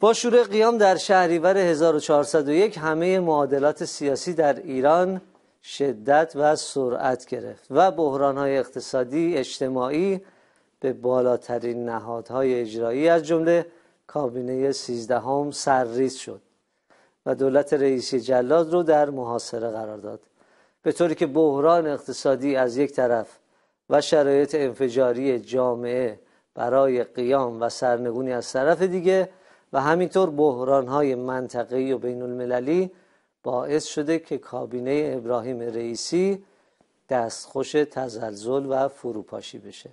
با شروع قیام در شهریور 1401 همه معادلات سیاسی در ایران شدت و سرعت گرفت و های اقتصادی اجتماعی به بالاترین نهادهای اجرایی از جمله کابینه 13 هم سرریز شد و دولت رئیسی جلاد رو در محاصره قرار داد به طوری که بحران اقتصادی از یک طرف و شرایط انفجاری جامعه برای قیام و سرنگونی از طرف دیگه و همینطور بحران های منطقه‌ای و بین المللی باعث شده که کابینه ابراهیم رئیسی دستخوش تزلزل و فروپاشی بشه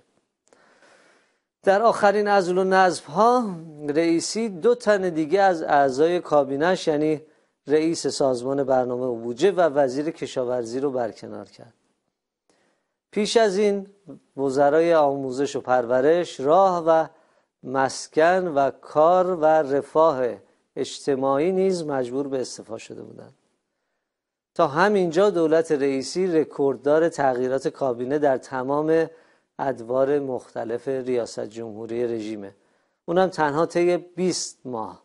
در آخرین ازل و نظب ها رئیسی دو تن دیگه از اعضای کابینش یعنی رئیس سازمان برنامه و بودجه و وزیر کشاورزی رو برکنار کرد پیش از این وزرای آموزش و پرورش راه و مسکن و کار و رفاه اجتماعی نیز مجبور به استفا شده بودند تا همینجا دولت رئیسی رکورددار تغییرات کابینه در تمام ادوار مختلف ریاست جمهوری رژیمه اونم تنها طی 20 ماه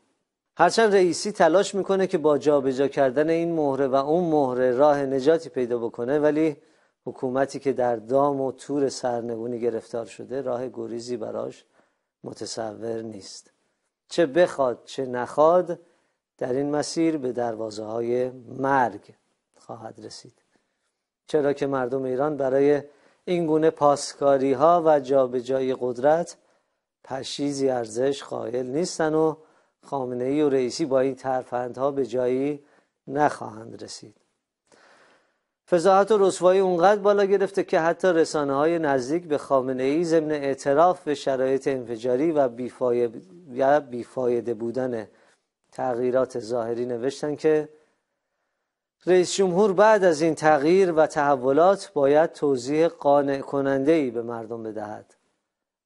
هرچند رئیسی تلاش میکنه که با جابجا کردن این مهره و اون مهره راه نجاتی پیدا بکنه ولی حکومتی که در دام و تور سرنگونی گرفتار شده راه گریزی براش متصور نیست چه بخواد چه نخواد در این مسیر به دروازه های مرگ خواهد رسید چرا که مردم ایران برای این گونه پاسکاری ها و جابجایی قدرت پشیزی ارزش قائل نیستن و خامنه ای و رئیسی با این ترفندها به جایی نخواهند رسید فضاحت و رسوایی اونقدر بالا گرفته که حتی رسانه های نزدیک به خامنه ای ضمن اعتراف به شرایط انفجاری و بیفایده, بودن تغییرات ظاهری نوشتن که رئیس جمهور بعد از این تغییر و تحولات باید توضیح قانع کننده ای به مردم بدهد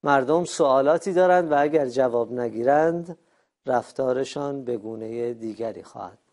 مردم سوالاتی دارند و اگر جواب نگیرند رفتارشان به گونه دیگری خواهد